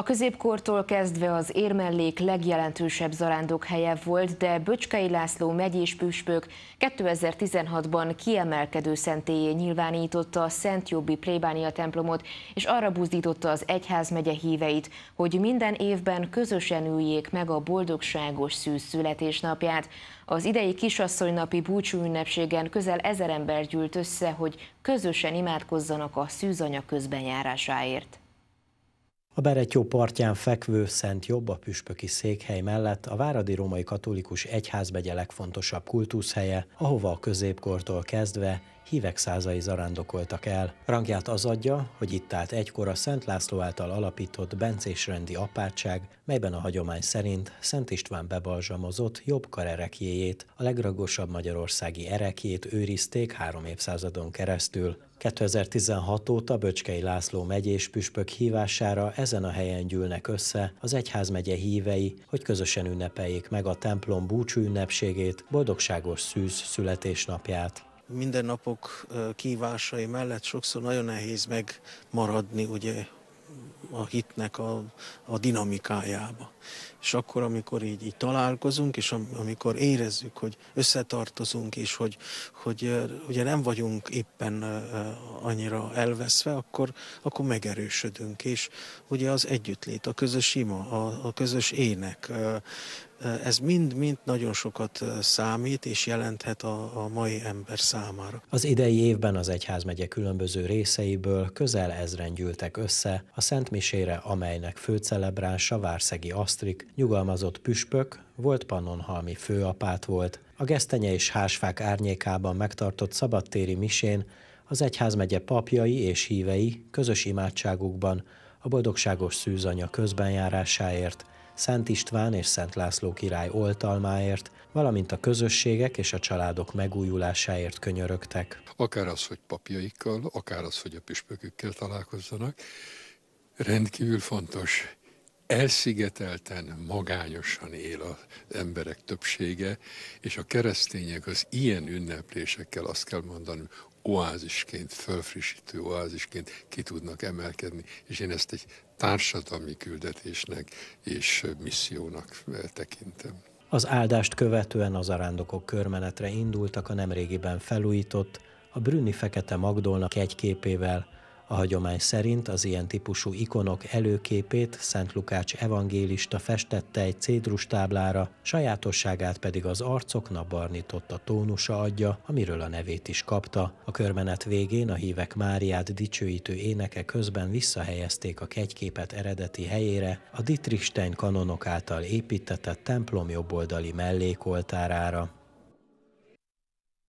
A középkortól kezdve az érmellék legjelentősebb helye volt, de Böcskei László megyés püspök 2016-ban kiemelkedő szentélyé nyilvánította a Szent Jobbi plébánia templomot, és arra buzdította az egyházmegye híveit, hogy minden évben közösen üljék meg a boldogságos szűz születésnapját. Az idei kisasszonynapi búcsú ünnepségen közel ezer ember gyűlt össze, hogy közösen imádkozzanak a szűzanya közbenjárásáért. A Beretyó partján fekvő Szent Jobb a püspöki székhely mellett a Váradi Római Katolikus Egyházbegye legfontosabb kultuszhelye, ahova a középkortól kezdve hívek százai zarándokoltak el. Rangját az adja, hogy itt állt egykor a Szent László által alapított bencésrendi apátság, melyben a hagyomány szerint Szent István bebalzsamozott jobbkar erekjéjét, a legragosabb magyarországi erekjét őrizték három évszázadon keresztül. 2016 óta Böcskei László megyés püspök hívására ezen a helyen gyűlnek össze az egyházmegye hívei, hogy közösen ünnepeljék meg a templom búcsú ünnepségét, boldogságos szűz születésnapját napok kívásai mellett sokszor nagyon nehéz megmaradni ugye a hitnek a, a dinamikájába. És akkor, amikor így, így találkozunk, és am, amikor érezzük, hogy összetartozunk, és hogy, hogy ugye nem vagyunk éppen annyira elveszve, akkor, akkor megerősödünk. És ugye az együttlét, a közös ima, a, a közös ének, ez mind-mind nagyon sokat számít és jelenthet a, a mai ember számára. Az idei évben az egyházmegye különböző részeiből közel ezren gyűltek össze a Szent Misére, amelynek főcelebránsa Várszegi Asztrik, nyugalmazott püspök, volt pannonhalmi főapát volt. A gesztenye és hásfák árnyékában megtartott szabadtéri misén az egyházmegye papjai és hívei közös imádságukban a boldogságos szűzanya közbenjárásáért – Szent István és Szent László király oltalmáért, valamint a közösségek és a családok megújulásáért könyörögtek. Akár az, hogy papjaikkal, akár az, hogy a püspökükkel találkozzanak, rendkívül fontos elszigetelten, magányosan él az emberek többsége, és a keresztények az ilyen ünneplésekkel azt kell mondani, oázisként, felfrissítő oázisként ki tudnak emelkedni, és én ezt egy társadalmi küldetésnek és missziónak tekintem. Az áldást követően az arándokok körmenetre indultak a nemrégiben felújított, a Brünni Fekete Magdolnak egy képével, a hagyomány szerint az ilyen típusú ikonok előképét Szent Lukács evangélista festette egy cédrus táblára, sajátosságát pedig az arcoknak barnította tónusa adja, amiről a nevét is kapta. A körmenet végén a hívek Máriát dicsőítő éneke közben visszahelyezték a kegyképet eredeti helyére, a Dietrichstein kanonok által építetett templom jobboldali mellékoltárára.